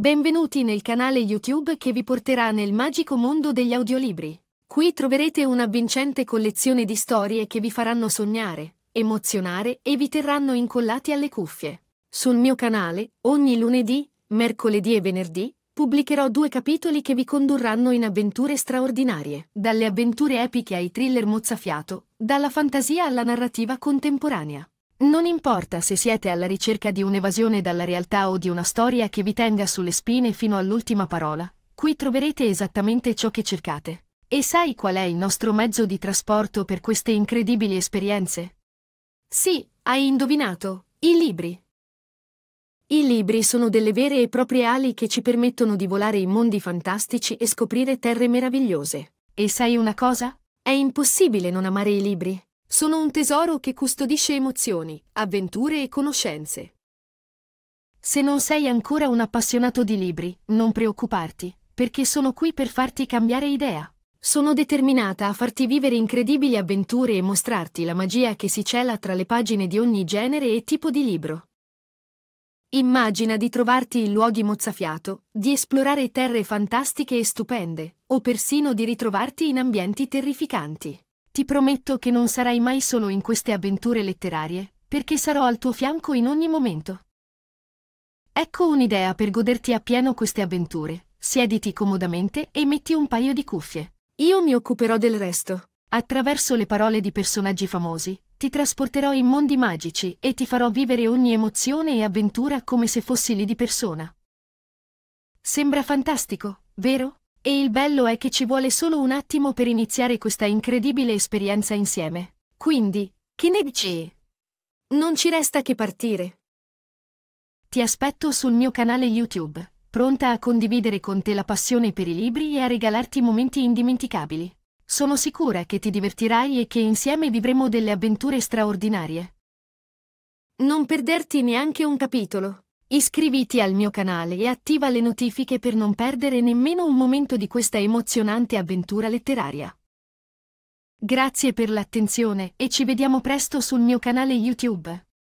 Benvenuti nel canale YouTube che vi porterà nel magico mondo degli audiolibri. Qui troverete una vincente collezione di storie che vi faranno sognare, emozionare e vi terranno incollati alle cuffie. Sul mio canale, ogni lunedì, mercoledì e venerdì, pubblicherò due capitoli che vi condurranno in avventure straordinarie, dalle avventure epiche ai thriller mozzafiato, dalla fantasia alla narrativa contemporanea. Non importa se siete alla ricerca di un'evasione dalla realtà o di una storia che vi tenga sulle spine fino all'ultima parola, qui troverete esattamente ciò che cercate. E sai qual è il nostro mezzo di trasporto per queste incredibili esperienze? Sì, hai indovinato, i libri. I libri sono delle vere e proprie ali che ci permettono di volare in mondi fantastici e scoprire terre meravigliose. E sai una cosa? È impossibile non amare i libri. Sono un tesoro che custodisce emozioni, avventure e conoscenze. Se non sei ancora un appassionato di libri, non preoccuparti, perché sono qui per farti cambiare idea. Sono determinata a farti vivere incredibili avventure e mostrarti la magia che si cela tra le pagine di ogni genere e tipo di libro. Immagina di trovarti in luoghi mozzafiato, di esplorare terre fantastiche e stupende, o persino di ritrovarti in ambienti terrificanti. Ti prometto che non sarai mai solo in queste avventure letterarie, perché sarò al tuo fianco in ogni momento. Ecco un'idea per goderti appieno queste avventure. Siediti comodamente e metti un paio di cuffie. Io mi occuperò del resto. Attraverso le parole di personaggi famosi, ti trasporterò in mondi magici e ti farò vivere ogni emozione e avventura come se fossi lì di persona. Sembra fantastico, vero? E il bello è che ci vuole solo un attimo per iniziare questa incredibile esperienza insieme. Quindi, che ne dici? Non ci resta che partire. Ti aspetto sul mio canale YouTube, pronta a condividere con te la passione per i libri e a regalarti momenti indimenticabili. Sono sicura che ti divertirai e che insieme vivremo delle avventure straordinarie. Non perderti neanche un capitolo. Iscriviti al mio canale e attiva le notifiche per non perdere nemmeno un momento di questa emozionante avventura letteraria. Grazie per l'attenzione e ci vediamo presto sul mio canale YouTube.